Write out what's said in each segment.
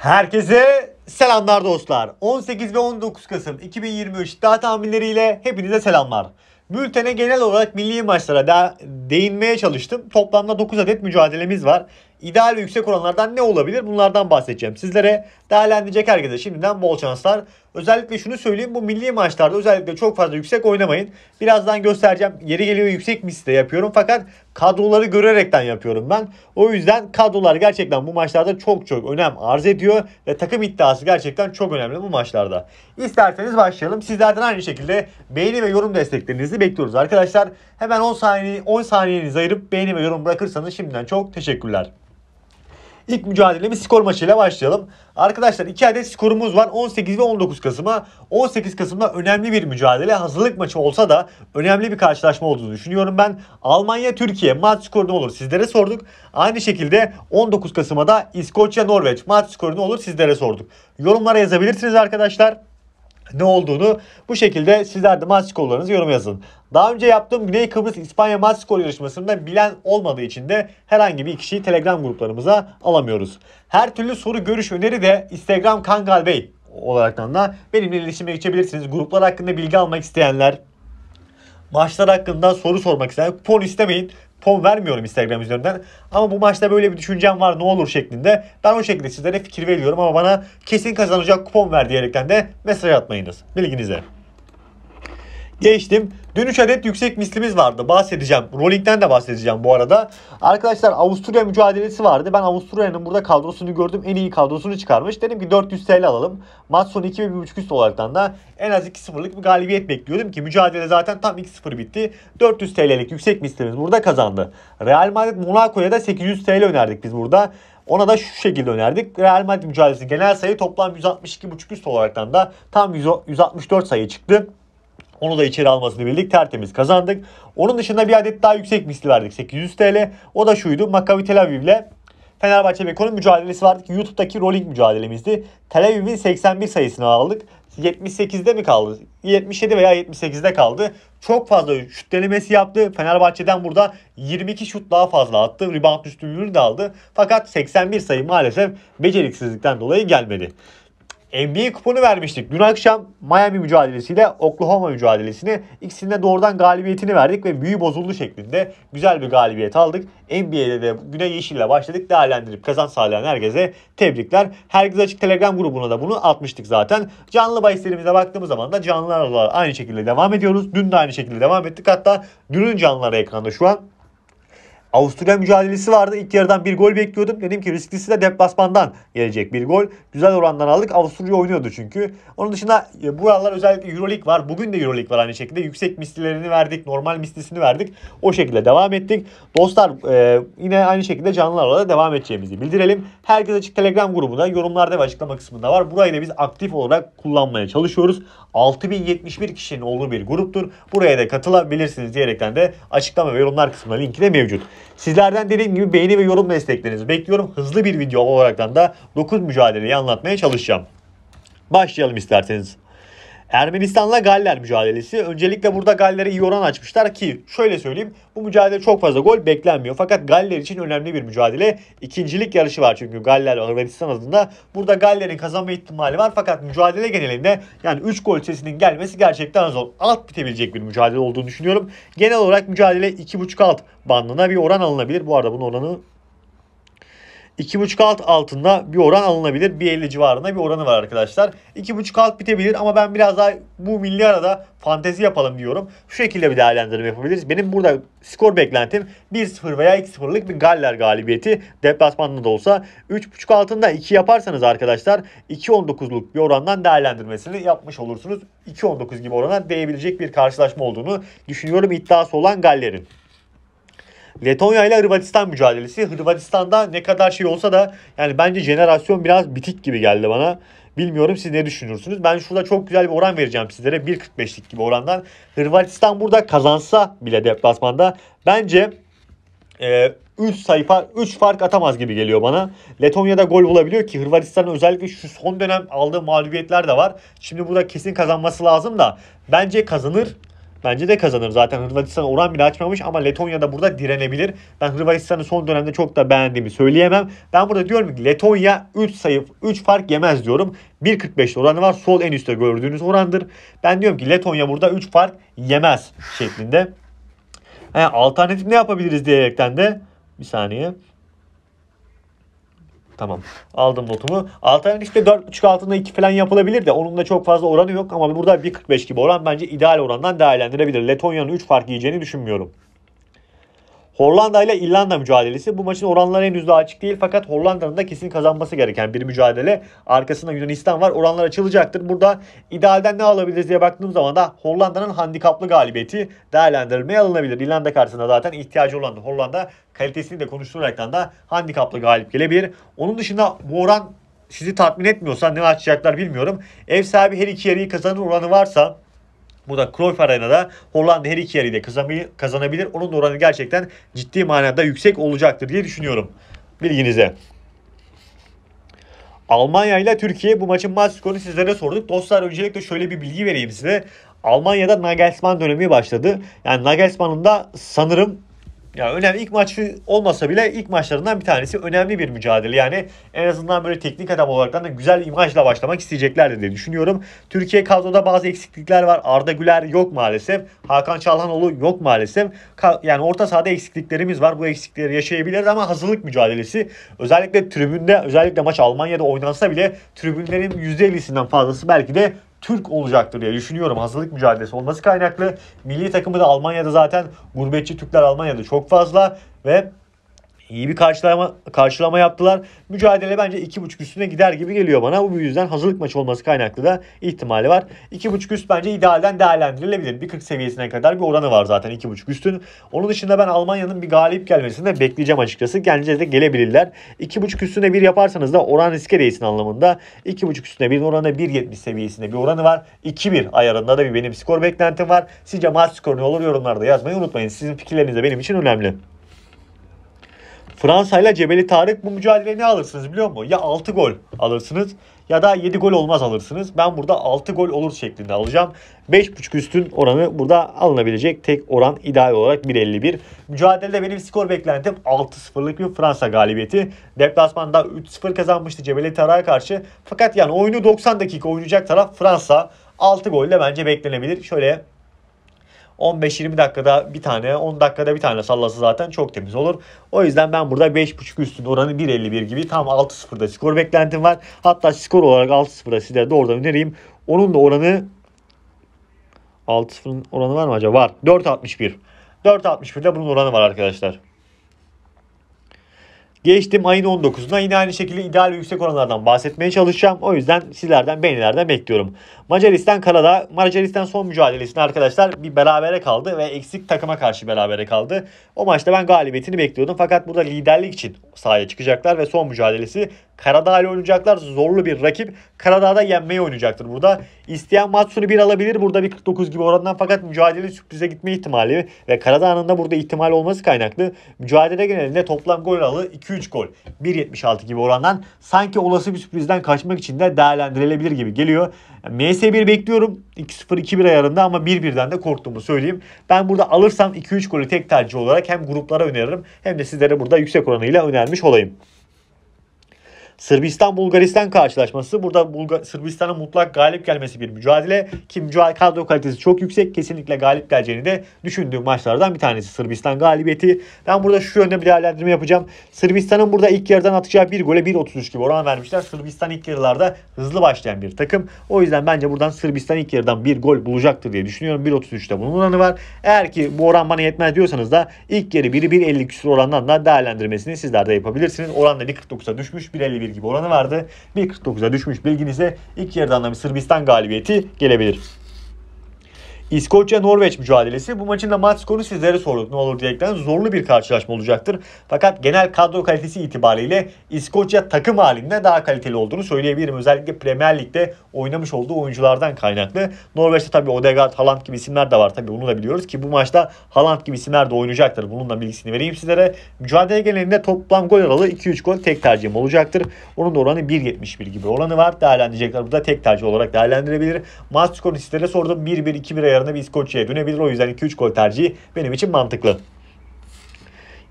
Herkese selamlar dostlar. 18 ve 19 Kasım 2023 iddia tahminleriyle hepinize selamlar. Bültene genel olarak milli maçlara da değinmeye çalıştım. Toplamda 9 adet mücadelemiz var. İdeal ve yüksek oranlardan ne olabilir? Bunlardan bahsedeceğim. Sizlere değerlendirecek herkese şimdiden bol şanslar. Özellikle şunu söyleyeyim bu milli maçlarda özellikle çok fazla yüksek oynamayın. Birazdan göstereceğim. Yeri geliyor yüksek misli yapıyorum fakat kadroları görerekten yapıyorum ben. O yüzden kadrolar gerçekten bu maçlarda çok çok önem arz ediyor ve takım iddiası gerçekten çok önemli bu maçlarda. İsterseniz başlayalım. Sizlerden aynı şekilde beğeni ve yorum desteklerinizi bekliyoruz arkadaşlar. Hemen 10 saniye 10 saniyenizi ayırıp beğeni ve yorum bırakırsanız şimdiden çok teşekkürler. İlk mücadelemiz skor maçıyla başlayalım. Arkadaşlar iki adet skorumuz var 18 ve 19 Kasım'a. 18 Kasım'da önemli bir mücadele. Hazırlık maçı olsa da önemli bir karşılaşma olduğunu düşünüyorum ben. Almanya-Türkiye maç skoru ne olur sizlere sorduk. Aynı şekilde 19 Kasım'a da İskoçya-Norveç maç skoru ne olur sizlere sorduk. Yorumlara yazabilirsiniz arkadaşlar ne olduğunu bu şekilde sizler de maç skorlarınızı yorum yazın. Daha önce yaptığım Güney Kıbrıs İspanya maç skoru yarışmasında bilen olmadığı için de herhangi bir kişiyi Telegram gruplarımıza alamıyoruz. Her türlü soru, görüş, öneri de Instagram Kangal Bey olaraktan da benimle iletişime geçebilirsiniz. Gruplar hakkında bilgi almak isteyenler, maçlar hakkında soru sormak isteyen kupon istemeyin ton vermiyorum Instagram üzerinden. Ama bu maçta böyle bir düşüncem var ne olur şeklinde. Ben o şekilde sizlere fikir veriyorum ama bana kesin kazanacak kupon ver diyerekten de mesaj atmayınız. Bilginize. Geçtim. Dün 3 adet yüksek mislimiz vardı. Bahsedeceğim. Rolling'den de bahsedeceğim bu arada. Arkadaşlar Avusturya mücadelesi vardı. Ben Avusturya'nın burada kadrosunu gördüm. En iyi kadrosunu çıkarmış. Dedim ki 400 TL alalım. Maç sonu 2 ve 1.5 üst olaraktan da en az 2-0'lık bir galibiyet bekliyordum ki mücadele zaten tam 2-0 bitti. 400 TL'lik yüksek mislimiz burada kazandı. Real Madrid Monaco'ya da 800 TL önerdik biz burada. Ona da şu şekilde önerdik. Real Madrid mücadelesi genel sayı toplam 162.5 üst olaraktan da tam 164 sayı çıktı. Onu da içeri almasını bildik. Tertemiz kazandık. Onun dışında bir adet daha yüksek misli verdik. 800 TL. O da şuydu. Maccabi Tel Aviv ile Fenerbahçe Beko'nun mücadelesi vardı ki YouTube'daki rolling mücadelemizdi. Tel Aviv'in 81 sayısını aldık. 78'de mi kaldı? 77 veya 78'de kaldı. Çok fazla şut denemesi yaptı. Fenerbahçe'den burada 22 şut daha fazla attı. Rebound üstünlüğünü de aldı. Fakat 81 sayı maalesef beceriksizlikten dolayı gelmedi. NBA kuponu vermiştik. Dün akşam Miami mücadelesiyle Oklahoma mücadelesini ikisinde doğrudan galibiyetini verdik ve büyü bozuldu şeklinde güzel bir galibiyet aldık. NBA'de de güne yeşille başladık. Değerlendirip kazan sağlayan herkese tebrikler. Herkes Açık Telegram grubuna da bunu atmıştık zaten. Canlı bahislerimize baktığımız zaman da canlılarla aynı şekilde devam ediyoruz. Dün de aynı şekilde devam ettik. Hatta dünün canlıları ekranda şu an. Avusturya mücadelesi vardı. İlk yarıdan bir gol bekliyordum. Dedim ki risklisi de deplasmandan gelecek bir gol. Güzel orandan aldık. Avusturya oynuyordu çünkü. Onun dışında e, bu aralar özellikle Euroleague var. Bugün de Euroleague var aynı şekilde. Yüksek mislilerini verdik. Normal mislisini verdik. O şekilde devam ettik. Dostlar e, yine aynı şekilde canlı arada devam edeceğimizi bildirelim. Herkes açık Telegram grubunda yorumlarda ve açıklama kısmında var. Burayı da biz aktif olarak kullanmaya çalışıyoruz. 6071 kişinin olduğu bir gruptur. Buraya da katılabilirsiniz diyerekten de açıklama ve yorumlar kısmında linki de mevcut. Sizlerden dediğim gibi beğeni ve yorum desteklerinizi bekliyorum. Hızlı bir video olaraktan da 9 mücadeleyi anlatmaya çalışacağım. Başlayalım isterseniz. Ermenistan'la Galler mücadelesi. Öncelikle burada Galler'e iyi oran açmışlar ki şöyle söyleyeyim bu mücadele çok fazla gol beklenmiyor. Fakat Galler için önemli bir mücadele. İkincilik yarışı var çünkü Galler Ermenistan adında. Burada Galler'in kazanma ihtimali var fakat mücadele genelinde yani 3 gol sesinin gelmesi gerçekten zor. Alt bitebilecek bir mücadele olduğunu düşünüyorum. Genel olarak mücadele 2.5 alt bandına bir oran alınabilir. Bu arada bunun oranı 2.5 alt altında bir oran alınabilir. 1.50 civarında bir oranı var arkadaşlar. 2.5 alt bitebilir ama ben biraz daha bu milli arada fantezi yapalım diyorum. Şu şekilde bir değerlendirme yapabiliriz. Benim burada skor beklentim 1-0 veya 2-0'lık bir Galler galibiyeti. Deplasmanda da olsa 3.5 altında 2 yaparsanız arkadaşlar 2.19'luk bir orandan değerlendirmesini yapmış olursunuz. 2.19 gibi orana değebilecek bir karşılaşma olduğunu düşünüyorum iddiası olan Galler'in. Letonya ile Hırvatistan mücadelesi. Hırvatistan'da ne kadar şey olsa da yani bence jenerasyon biraz bitik gibi geldi bana. Bilmiyorum siz ne düşünürsünüz. Ben şurada çok güzel bir oran vereceğim sizlere. 1.45'lik gibi orandan. Hırvatistan burada kazansa bile deplasmanda bence e, sayfa 3 fark atamaz gibi geliyor bana. Letonya'da gol bulabiliyor ki Hırvatistan'ın özellikle şu son dönem aldığı mağlubiyetler de var. Şimdi burada kesin kazanması lazım da bence kazanır Bence de kazanır. Zaten Hırvatistan oran bile açmamış ama Letonya da burada direnebilir. Ben Hırvatistan'ı son dönemde çok da beğendiğimi söyleyemem. Ben burada diyorum ki Letonya 3 sayı 3 fark yemez diyorum. 1.45 oranı var. Sol en üstte gördüğünüz orandır. Ben diyorum ki Letonya burada 3 fark yemez şeklinde. He, alternatif ne yapabiliriz diyerekten de bir saniye. Tamam. Aldım notumu. Alternatif de 4.5 altında 2 falan yapılabilir de onun da çok fazla oranı yok ama burada 1.45 gibi oran bence ideal orandan değerlendirebilir. Letonya'nın 3 fark yiyeceğini düşünmüyorum. Hollanda ile İrlanda mücadelesi. Bu maçın oranları henüz daha açık değil fakat Hollanda'nın da kesin kazanması gereken bir mücadele. Arkasında Yunanistan var. Oranlar açılacaktır. Burada idealden ne alabiliriz diye baktığım zaman da Hollanda'nın handikaplı galibiyeti değerlendirilmeye alınabilir. İrlanda karşısında zaten ihtiyacı olan Hollanda kalitesini de konuşturaraktan da handikaplı galip gelebilir. Onun dışında bu oran sizi tatmin etmiyorsa ne açacaklar bilmiyorum. Ev sahibi her iki yarıyı kazanır oranı varsa Burada Cruyff Arena'da Hollanda her iki yarıyı da kazanabilir. Onun oranı gerçekten ciddi manada yüksek olacaktır diye düşünüyorum. Bilginize. Almanya ile Türkiye bu maçın maç skorunu sizlere sorduk. Dostlar öncelikle şöyle bir bilgi vereyim size. Almanya'da Nagelsmann dönemi başladı. Yani Nagelsmann'ın da sanırım yani önemli ilk maçı olmasa bile ilk maçlarından bir tanesi önemli bir mücadele. Yani en azından böyle teknik adam olarak da güzel imajla başlamak isteyeceklerdir diye düşünüyorum. Türkiye kadroda bazı eksiklikler var. Arda Güler yok maalesef. Hakan Çalhanoğlu yok maalesef. Ka- yani orta sahada eksikliklerimiz var. Bu eksikleri yaşayabiliriz ama hazırlık mücadelesi. Özellikle tribünde özellikle maç Almanya'da oynansa bile tribünlerin %50'sinden fazlası belki de Türk olacaktır diye düşünüyorum hazırlık mücadelesi olması kaynaklı. Milli takımı da Almanya'da zaten gurbetçi Türkler Almanya'da çok fazla ve iyi bir karşılama, karşılama yaptılar. Mücadele bence 2.5 üstüne gider gibi geliyor bana. Bu yüzden hazırlık maçı olması kaynaklı da ihtimali var. 2.5 üst bence idealden değerlendirilebilir. 1.40 seviyesine kadar bir oranı var zaten 2.5 üstün. Onun dışında ben Almanya'nın bir galip gelmesini de bekleyeceğim açıkçası. Gelince de gelebilirler. 2.5 üstüne bir yaparsanız da oran riske değsin anlamında. 2.5 üstüne 1'in oranı 1.70 seviyesinde bir oranı var. 2-1 ayarında da bir benim skor beklentim var. Sizce maç skoru ne olur yorumlarda yazmayı unutmayın. Sizin fikirleriniz de benim için önemli. Fransa ile Cebeli Tarık bu mücadeleyi ne alırsınız biliyor musun? Ya 6 gol alırsınız ya da 7 gol olmaz alırsınız. Ben burada 6 gol olur şeklinde alacağım. 5.5 üstün oranı burada alınabilecek tek oran ideal olarak 1.51. Mücadelede benim skor beklentim 6-0'lık bir Fransa galibiyeti. Deplasmanda 3-0 kazanmıştı Cebeli Tarık'a karşı. Fakat yani oyunu 90 dakika oynayacak taraf Fransa. 6 golle bence beklenebilir. Şöyle 15-20 dakikada bir tane, 10 dakikada bir tane sallası zaten çok temiz olur. O yüzden ben burada 5.5 üstünde oranı 1.51 gibi tam 6-0'da skor beklentim var. Hatta skor olarak 6-0'da sizlere de önereyim. Onun da oranı 6-0'ın oranı var mı acaba? Var. 4.61. 4.61'de bunun oranı var arkadaşlar. Geçtim ayın 19'una yine aynı şekilde ideal ve yüksek oranlardan bahsetmeye çalışacağım. O yüzden sizlerden beğenilerden bekliyorum. Macaristan Karada, Macaristan son mücadelesinde arkadaşlar bir berabere kaldı ve eksik takıma karşı berabere kaldı. O maçta ben galibiyetini bekliyordum. Fakat burada liderlik için sahaya çıkacaklar ve son mücadelesi Karadağ ile oynayacaklar. Zorlu bir rakip. Karadağ'da yenmeyi oynayacaktır burada. İsteyen Matsuri bir alabilir burada bir 49 gibi oranından fakat mücadele sürprize gitme ihtimali ve Karadağ'ın da burada ihtimal olması kaynaklı. Mücadele genelinde toplam gol alı 2-3 gol. 1.76 gibi orandan sanki olası bir sürprizden kaçmak için de değerlendirilebilir gibi geliyor. MS1 bekliyorum 2-0-2-1 ayarında ama 1-1'den de korktuğumu söyleyeyim. Ben burada alırsam 2-3 golü tek tercih olarak hem gruplara öneririm hem de sizlere burada yüksek oranıyla önermiş olayım. Sırbistan-Bulgaristan karşılaşması. Burada Sırbistan'ın mutlak galip gelmesi bir mücadele. Ki mücadele kadro kalitesi çok yüksek. Kesinlikle galip geleceğini de düşündüğüm maçlardan bir tanesi Sırbistan galibiyeti. Ben burada şu yönde bir değerlendirme yapacağım. Sırbistan'ın burada ilk yarıdan atacağı bir gole 1.33 gibi oran vermişler. Sırbistan ilk yarılarda hızlı başlayan bir takım. O yüzden bence buradan Sırbistan ilk yarıdan bir gol bulacaktır diye düşünüyorum. 1.33'te bunun oranı var. Eğer ki bu oran bana yetmez diyorsanız da ilk yarı 1'i 1.50 küsur orandan da değerlendirmesini sizler de yapabilirsiniz. Oran da 1.49'a düşmüş. 1.51 bilgi bir oranı vardı. 1.49'a düşmüş bilginize ilk yarıdan anlamı Sırbistan galibiyeti gelebilir. İskoçya-Norveç mücadelesi. Bu maçın da maç skoru sizlere sorduk. Ne olur diyerekten zorlu bir karşılaşma olacaktır. Fakat genel kadro kalitesi itibariyle İskoçya takım halinde daha kaliteli olduğunu söyleyebilirim. Özellikle Premier Lig'de oynamış olduğu oyunculardan kaynaklı. Norveç'te tabii Odegaard, Haaland gibi isimler de var. Tabii onu da biliyoruz ki bu maçta Haaland gibi isimler de oynayacaktır. Bunun da bilgisini vereyim sizlere. Mücadele genelinde toplam gol aralığı 2-3 gol tek tercihim olacaktır. Onun da oranı 1.71 gibi oranı var. Değerlendirecekler. Bu da tek tercih olarak değerlendirebilir. Maç skorunu sizlere sordum. 1-1-2-1'e yarın bir İskoçya'ya dönebilir. O yüzden 2-3 gol tercihi benim için mantıklı.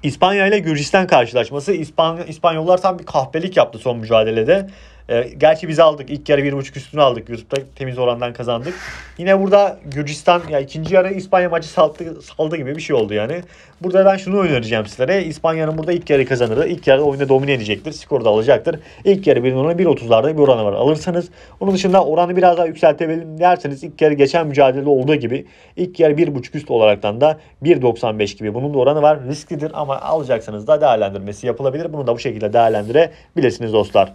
İspanya ile Gürcistan karşılaşması. İspan İspanyollar tam bir kahpelik yaptı son mücadelede. E, gerçi biz aldık. İlk yarı bir buçuk üstünü aldık. YouTube'da temiz orandan kazandık. Yine burada Gürcistan ya ikinci yarı İspanya maçı saldı, saldı gibi bir şey oldu yani. Burada ben şunu önereceğim sizlere. İspanya'nın burada ilk yarı kazanırı. İlk yarı oyunda domine edecektir. Skoru da alacaktır. İlk yarı bir 1.30'larda bir oranı var. Alırsanız onun dışında oranı biraz daha yükseltebilirim derseniz ilk yarı geçen mücadelede olduğu gibi ilk yarı bir buçuk üst olaraktan da 1.95 gibi bunun da oranı var. Risklidir ama alacaksanız da değerlendirmesi yapılabilir. Bunu da bu şekilde değerlendirebilirsiniz dostlar.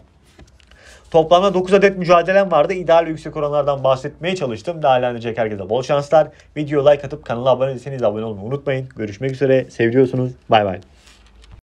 Toplamda 9 adet mücadelem vardı. İdeal yüksek oranlardan bahsetmeye çalıştım. Değerlendirecek herkese bol şanslar. Video like atıp kanala abone değilseniz abone olmayı unutmayın. Görüşmek üzere. Seviyorsunuz. Bay bay.